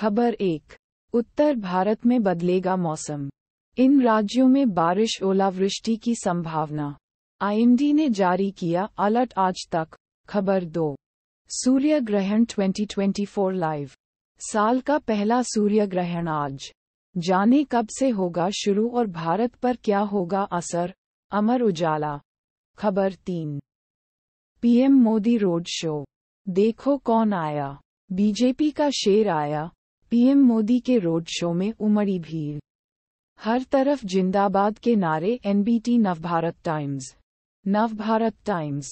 खबर एक उत्तर भारत में बदलेगा मौसम इन राज्यों में बारिश ओलावृष्टि की संभावना आईएमडी ने जारी किया अलर्ट आज तक खबर दो सूर्य ग्रहण 2024 लाइव साल का पहला सूर्य ग्रहण आज जाने कब से होगा शुरू और भारत पर क्या होगा असर अमर उजाला खबर तीन पीएम मोदी रोड शो देखो कौन आया बीजेपी का शेर आया पीएम मोदी के रोड शो में उमड़ी भीड़ हर तरफ जिंदाबाद के नारे NBT Navbharat Times Navbharat Times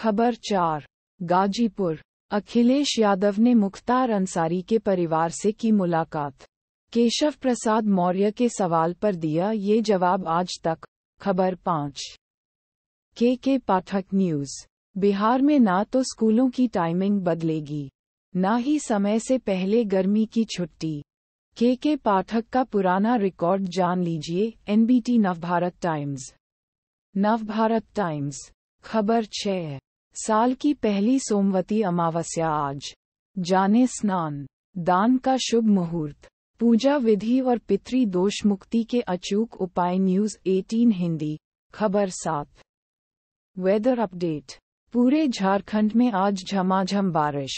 खबर चार गाजीपुर अखिलेश यादव ने मुख्तार अंसारी के परिवार से की मुलाकात केशव प्रसाद मौर्य के सवाल पर दिया ये जवाब आज तक खबर पाँच के के पाठक न्यूज बिहार में ना तो स्कूलों की टाइमिंग बदलेगी न ही समय से पहले गर्मी की छुट्टी के के पाठक का पुराना रिकॉर्ड जान लीजिए NBT Navbharat Times Navbharat Times खबर छः साल की पहली सोमवती अमावस्या आज जाने स्नान दान का शुभ मुहूर्त पूजा विधि और पितरी दोष मुक्ति के अचूक उपाय न्यूज 18 हिंदी खबर सात वेदर अपडेट पूरे झारखंड में आज झमाझम बारिश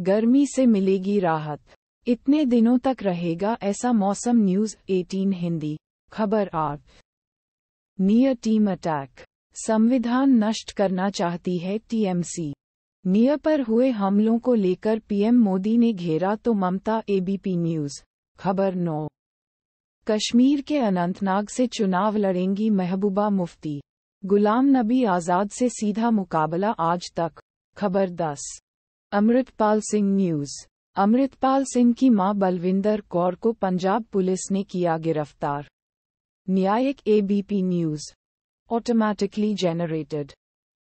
गर्मी से मिलेगी राहत इतने दिनों तक रहेगा ऐसा मौसम न्यूज 18 हिंदी खबर आठ नियर टीम अटैक संविधान नष्ट करना चाहती है टीएमसी नियर पर हुए हमलों को लेकर पीएम मोदी ने घेरा तो ममता एबीपी न्यूज खबर नौ कश्मीर के अनंतनाग से चुनाव लड़ेंगी महबूबा मुफ्ती गुलाम नबी आज़ाद से सीधा मुकाबला आज तक खबर दस अमृतपाल सिंह न्यूज अमृतपाल सिंह की मां बलविंदर कौर को पंजाब पुलिस ने किया गिरफ्तार न्यायिक एबीपी न्यूज ऑटोमैटिकली जनरेटेड